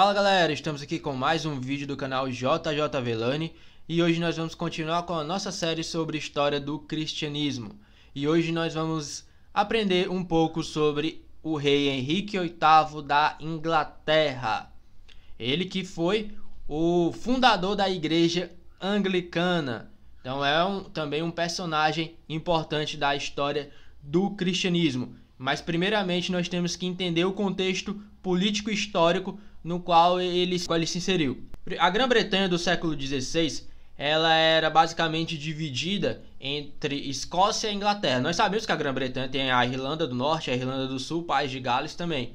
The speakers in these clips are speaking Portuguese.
Fala galera, estamos aqui com mais um vídeo do canal JJ Velani e hoje nós vamos continuar com a nossa série sobre história do cristianismo. E hoje nós vamos aprender um pouco sobre o rei Henrique VIII da Inglaterra. Ele que foi o fundador da igreja anglicana. Então é um, também um personagem importante da história do cristianismo. Mas primeiramente nós temos que entender o contexto político-histórico no qual ele, qual ele se inseriu. A Grã-Bretanha do século XVI ela era basicamente dividida entre Escócia e Inglaterra. Nós sabemos que a Grã-Bretanha tem a Irlanda do Norte, a Irlanda do Sul, País de Gales também.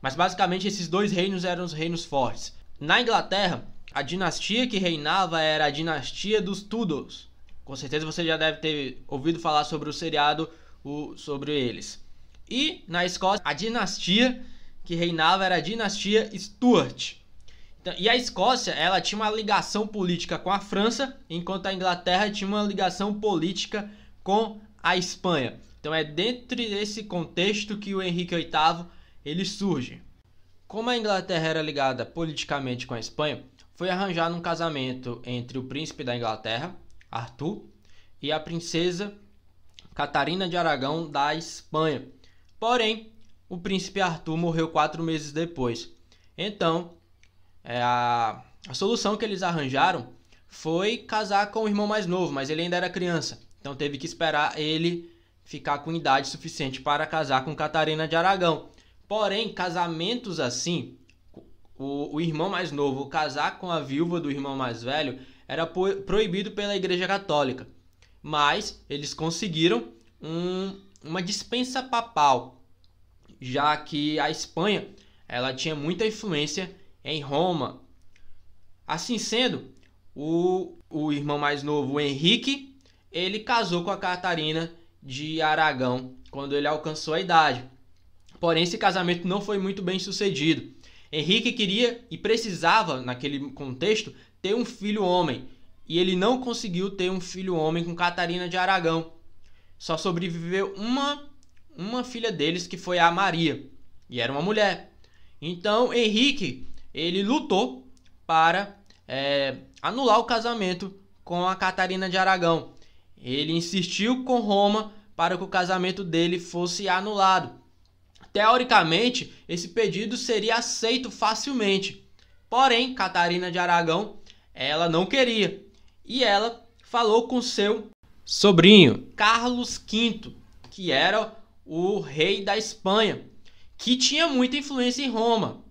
Mas basicamente esses dois reinos eram os reinos fortes. Na Inglaterra, a dinastia que reinava era a dinastia dos Tudors. Com certeza você já deve ter ouvido falar sobre o seriado o, sobre eles. E na Escócia, a dinastia que reinava era a dinastia Stuart. Então, e a Escócia, ela tinha uma ligação política com a França, enquanto a Inglaterra tinha uma ligação política com a Espanha. Então é dentro desse contexto que o Henrique VIII ele surge. Como a Inglaterra era ligada politicamente com a Espanha, foi arranjado um casamento entre o príncipe da Inglaterra, Arthur, e a princesa Catarina de Aragão da Espanha. Porém, o príncipe Arthur morreu quatro meses depois. Então, é, a, a solução que eles arranjaram foi casar com o irmão mais novo, mas ele ainda era criança. Então teve que esperar ele ficar com idade suficiente para casar com Catarina de Aragão. Porém, casamentos assim, o, o irmão mais novo casar com a viúva do irmão mais velho era proibido pela Igreja Católica. Mas eles conseguiram um, uma dispensa papal já que a Espanha ela tinha muita influência em Roma. Assim sendo, o, o irmão mais novo, Henrique, ele casou com a Catarina de Aragão quando ele alcançou a idade. Porém, esse casamento não foi muito bem sucedido. Henrique queria e precisava, naquele contexto, ter um filho homem, e ele não conseguiu ter um filho homem com Catarina de Aragão. Só sobreviveu uma uma filha deles que foi a Maria, e era uma mulher. Então Henrique, ele lutou para é, anular o casamento com a Catarina de Aragão. Ele insistiu com Roma para que o casamento dele fosse anulado. Teoricamente, esse pedido seria aceito facilmente. Porém, Catarina de Aragão, ela não queria. E ela falou com seu sobrinho, Carlos V, que era o rei da Espanha, que tinha muita influência em Roma.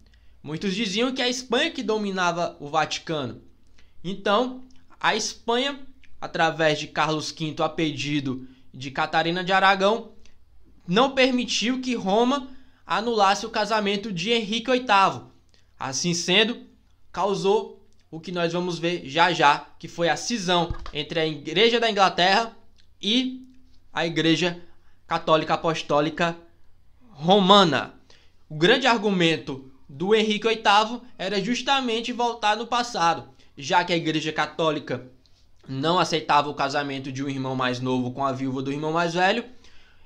Muitos diziam que é a Espanha que dominava o Vaticano. Então, a Espanha, através de Carlos V a pedido de Catarina de Aragão, não permitiu que Roma anulasse o casamento de Henrique VIII. Assim sendo, causou o que nós vamos ver já já, que foi a cisão entre a Igreja da Inglaterra e a Igreja católica apostólica romana. O grande argumento do Henrique VIII era justamente voltar no passado, já que a Igreja Católica não aceitava o casamento de um irmão mais novo com a viúva do irmão mais velho.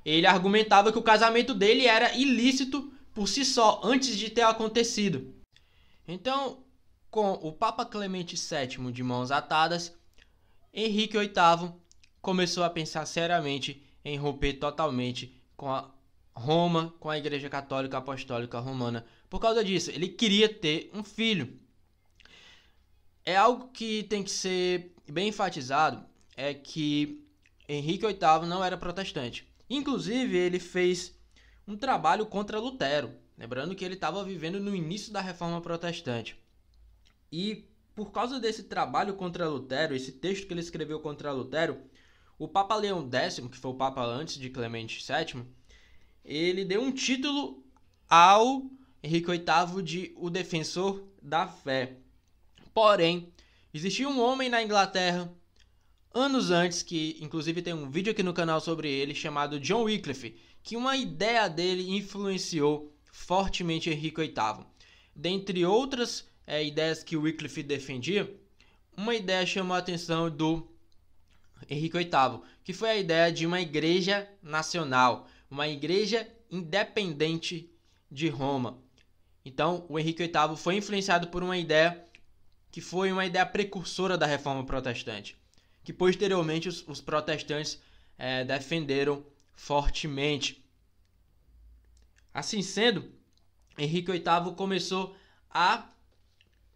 Ele argumentava que o casamento dele era ilícito por si só antes de ter acontecido. Então, com o Papa Clemente VII de mãos atadas, Henrique VIII começou a pensar seriamente em romper totalmente com a Roma, com a Igreja Católica Apostólica Romana. Por causa disso, ele queria ter um filho. É algo que tem que ser bem enfatizado, é que Henrique VIII não era protestante. Inclusive, ele fez um trabalho contra Lutero, lembrando que ele estava vivendo no início da Reforma Protestante. E por causa desse trabalho contra Lutero, esse texto que ele escreveu contra Lutero, o Papa Leão X, que foi o Papa antes de Clemente VII, ele deu um título ao Henrique VIII de O Defensor da Fé. Porém, existia um homem na Inglaterra anos antes, que inclusive tem um vídeo aqui no canal sobre ele, chamado John Wycliffe, que uma ideia dele influenciou fortemente Henrique VIII. Dentre outras é, ideias que Wycliffe defendia, uma ideia chamou a atenção do Henrique VIII, que foi a ideia de uma igreja nacional, uma igreja independente de Roma. Então, o Henrique VIII foi influenciado por uma ideia que foi uma ideia precursora da reforma protestante, que posteriormente os, os protestantes é, defenderam fortemente. Assim sendo, Henrique VIII começou a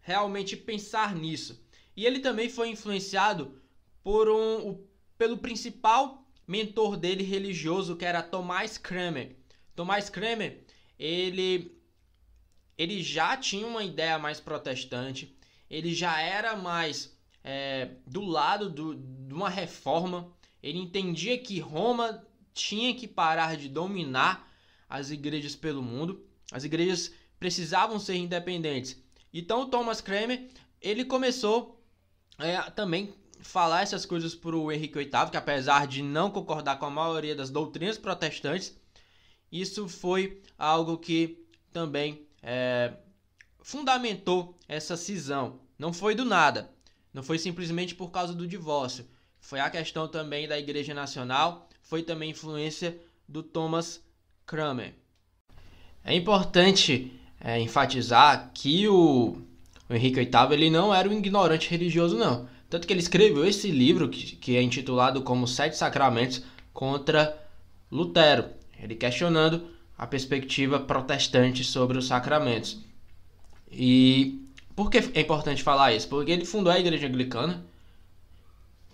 realmente pensar nisso. E ele também foi influenciado por um, pelo principal mentor dele religioso, que era Thomas Kramer. Thomas Kramer, ele, ele já tinha uma ideia mais protestante, ele já era mais é, do lado do, de uma reforma, ele entendia que Roma tinha que parar de dominar as igrejas pelo mundo, as igrejas precisavam ser independentes. Então Thomas Kramer, ele começou é, também falar essas coisas para o Henrique VIII, que apesar de não concordar com a maioria das doutrinas protestantes, isso foi algo que também é, fundamentou essa cisão. Não foi do nada, não foi simplesmente por causa do divórcio, foi a questão também da Igreja Nacional, foi também influência do Thomas Cranmer. É importante é, enfatizar que o, o Henrique VIII ele não era um ignorante religioso, não tanto que ele escreveu esse livro, que, é intitulado como Sete Sacramentos contra Lutero, ele questionando a perspectiva protestante sobre os sacramentos. E por que é importante falar isso? Porque ele fundou a Igreja Anglicana,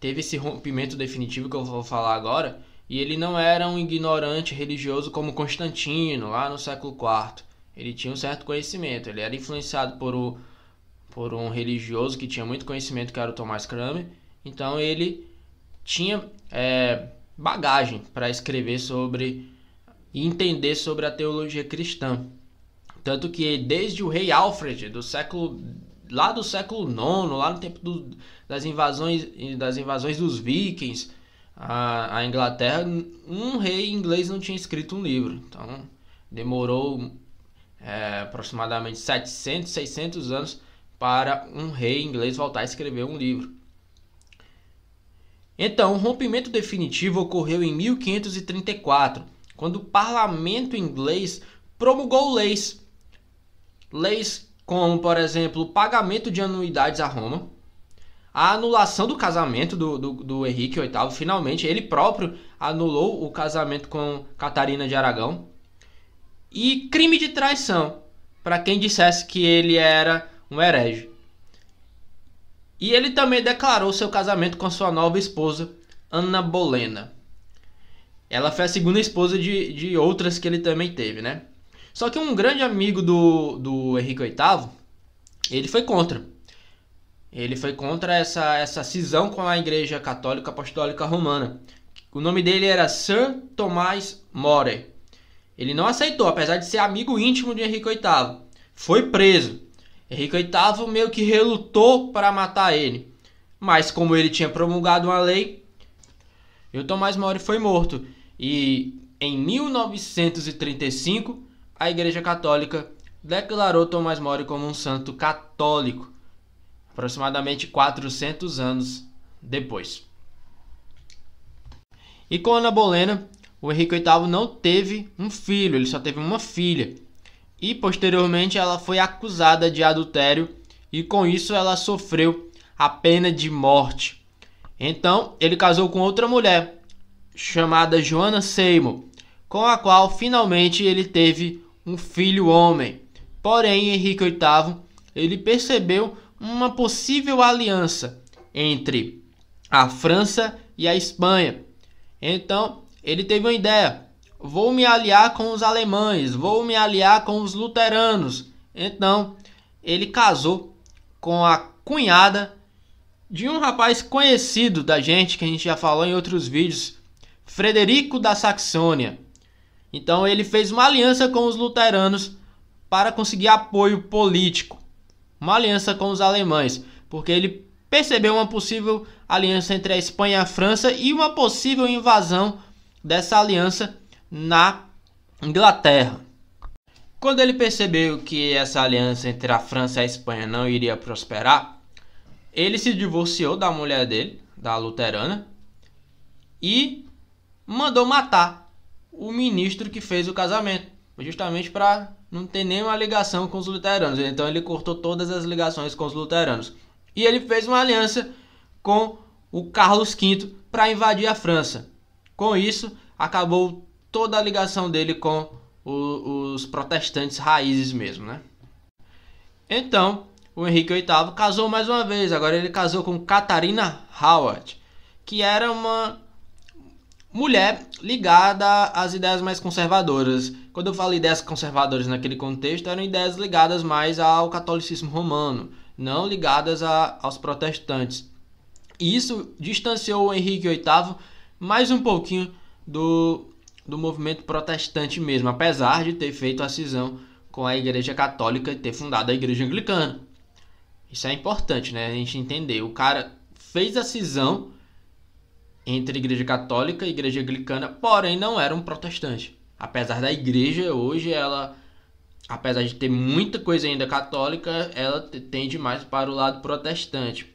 teve esse rompimento definitivo que eu vou falar agora, e ele não era um ignorante religioso como Constantino, lá no século IV. Ele tinha um certo conhecimento, ele era influenciado por o por um religioso que tinha muito conhecimento, que era o Thomas Cramer. Então ele tinha é, bagagem para escrever sobre e entender sobre a teologia cristã. Tanto que desde o rei Alfred, do século lá do século IX, lá no tempo do, das invasões das invasões dos vikings à, à Inglaterra, um rei inglês não tinha escrito um livro. Então demorou é, aproximadamente 700, 600 anos para um rei inglês voltar a escrever um livro. Então, o rompimento definitivo ocorreu em 1534, quando o parlamento inglês promulgou leis. Leis como, por exemplo, o pagamento de anuidades a Roma, a anulação do casamento do, do, do, Henrique VIII, finalmente, ele próprio anulou o casamento com Catarina de Aragão, e crime de traição, para quem dissesse que ele era um herege. E ele também declarou seu casamento com sua nova esposa, Ana Bolena. Ela foi a segunda esposa de, de outras que ele também teve, né? Só que um grande amigo do, do Henrique VIII, ele foi contra. Ele foi contra essa, essa cisão com a Igreja Católica Apostólica Romana. O nome dele era Sir Tomás More. Ele não aceitou, apesar de ser amigo íntimo de Henrique VIII. Foi preso. Henrique VIII meio que relutou para matar ele, mas como ele tinha promulgado uma lei, o Tomás Mori foi morto e em 1935 a Igreja Católica declarou Tomás Mori como um santo católico, aproximadamente 400 anos depois. E com Ana Bolena, o Henrique VIII não teve um filho, ele só teve uma filha, e posteriormente ela foi acusada de adultério e com isso ela sofreu a pena de morte. Então ele casou com outra mulher chamada Joana Seymour, com a qual finalmente ele teve um filho homem. Porém, Henrique VIII ele percebeu uma possível aliança entre a França e a Espanha. Então ele teve uma ideia vou me aliar com os alemães, vou me aliar com os luteranos. Então, ele casou com a cunhada de um rapaz conhecido da gente, que a gente já falou em outros vídeos, Frederico da Saxônia. Então, ele fez uma aliança com os luteranos para conseguir apoio político, uma aliança com os alemães, porque ele percebeu uma possível aliança entre a Espanha e a França e uma possível invasão dessa aliança na Inglaterra. Quando ele percebeu que essa aliança entre a França e a Espanha não iria prosperar, ele se divorciou da mulher dele, da luterana, e mandou matar o ministro que fez o casamento, justamente para não ter nenhuma ligação com os luteranos. Então ele cortou todas as ligações com os luteranos. E ele fez uma aliança com o Carlos V para invadir a França. Com isso, acabou toda a ligação dele com o, os protestantes raízes mesmo, né? Então, o Henrique VIII casou mais uma vez. Agora ele casou com Catarina Howard, que era uma mulher ligada às ideias mais conservadoras. Quando eu falo ideias conservadoras naquele contexto, eram ideias ligadas mais ao catolicismo romano, não ligadas a, aos protestantes. E isso distanciou o Henrique VIII mais um pouquinho do do movimento protestante mesmo, apesar de ter feito a cisão com a Igreja Católica e ter fundado a Igreja Anglicana. Isso é importante, né? A gente entender. O cara fez a cisão entre a Igreja Católica e a Igreja Anglicana, porém não era um protestante. Apesar da Igreja hoje ela apesar de ter muita coisa ainda católica, ela tende mais para o lado protestante.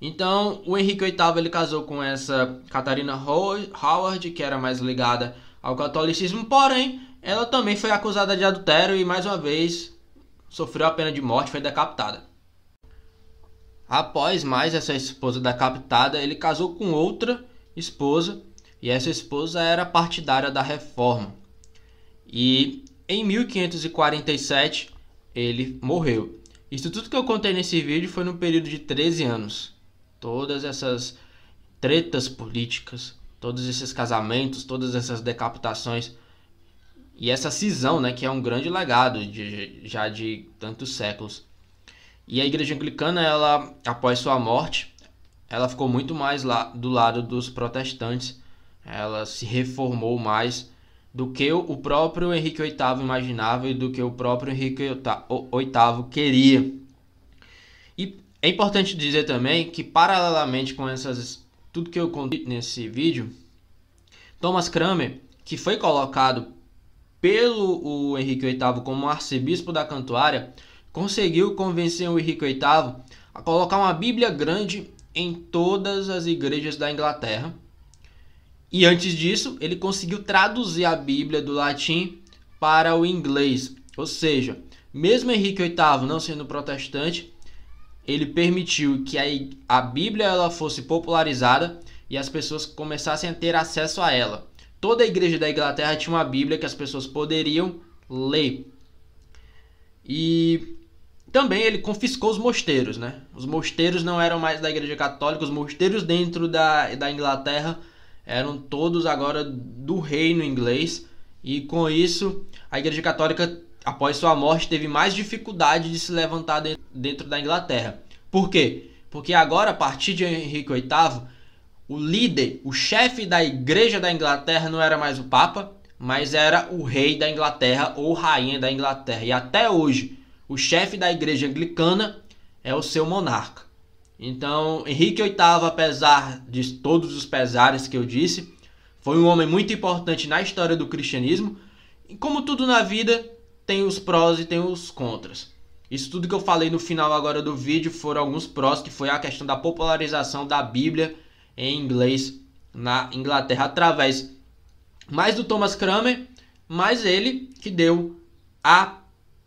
Então, o Henrique VIII ele casou com essa Catarina Howard, que era mais ligada ao catolicismo, porém, ela também foi acusada de adultério e mais uma vez sofreu a pena de morte, foi decapitada. Após mais essa esposa decapitada, ele casou com outra esposa, e essa esposa era partidária da reforma. E em 1547 ele morreu. Isso tudo que eu contei nesse vídeo foi no período de 13 anos todas essas tretas políticas, todos esses casamentos, todas essas decapitações e essa cisão, né, que é um grande legado de, já de tantos séculos. E a igreja anglicana, ela após sua morte, ela ficou muito mais lá do lado dos protestantes. Ela se reformou mais do que o próprio Henrique VIII imaginava e do que o próprio Henrique VIII queria. E é importante dizer também que paralelamente com essas tudo que eu contei nesse vídeo, Thomas Kramer, que foi colocado pelo o Henrique VIII como arcebispo da Cantuária, conseguiu convencer o Henrique VIII a colocar uma Bíblia grande em todas as igrejas da Inglaterra. E antes disso, ele conseguiu traduzir a Bíblia do latim para o inglês. Ou seja, mesmo Henrique VIII não sendo protestante, ele permitiu que a, a Bíblia ela fosse popularizada e as pessoas começassem a ter acesso a ela. Toda a igreja da Inglaterra tinha uma Bíblia que as pessoas poderiam ler. E também ele confiscou os mosteiros, né? Os mosteiros não eram mais da Igreja Católica, os mosteiros dentro da, da Inglaterra eram todos agora do reino inglês. E com isso, a Igreja Católica após sua morte, teve mais dificuldade de se levantar dentro da Inglaterra. Por quê? Porque agora, a partir de Henrique VIII, o líder, o chefe da Igreja da Inglaterra não era mais o Papa, mas era o rei da Inglaterra ou rainha da Inglaterra. E até hoje, o chefe da Igreja Anglicana é o seu monarca. Então, Henrique VIII, apesar de todos os pesares que eu disse, foi um homem muito importante na história do cristianismo. E como tudo na vida, tem os prós e tem os contras. Isso tudo que eu falei no final agora do vídeo foram alguns prós, que foi a questão da popularização da Bíblia em inglês na Inglaterra através mais do Thomas Cranmer, mais ele que deu a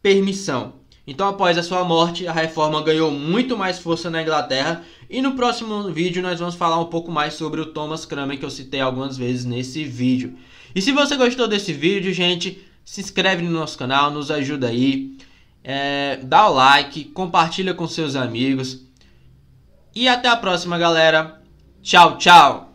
permissão. Então, após a sua morte, a reforma ganhou muito mais força na Inglaterra. E no próximo vídeo, nós vamos falar um pouco mais sobre o Thomas Cranmer, que eu citei algumas vezes nesse vídeo. E se você gostou desse vídeo, gente, se inscreve no nosso canal, nos ajuda aí, é, dá o like, compartilha com seus amigos. E até a próxima, galera. Tchau, tchau.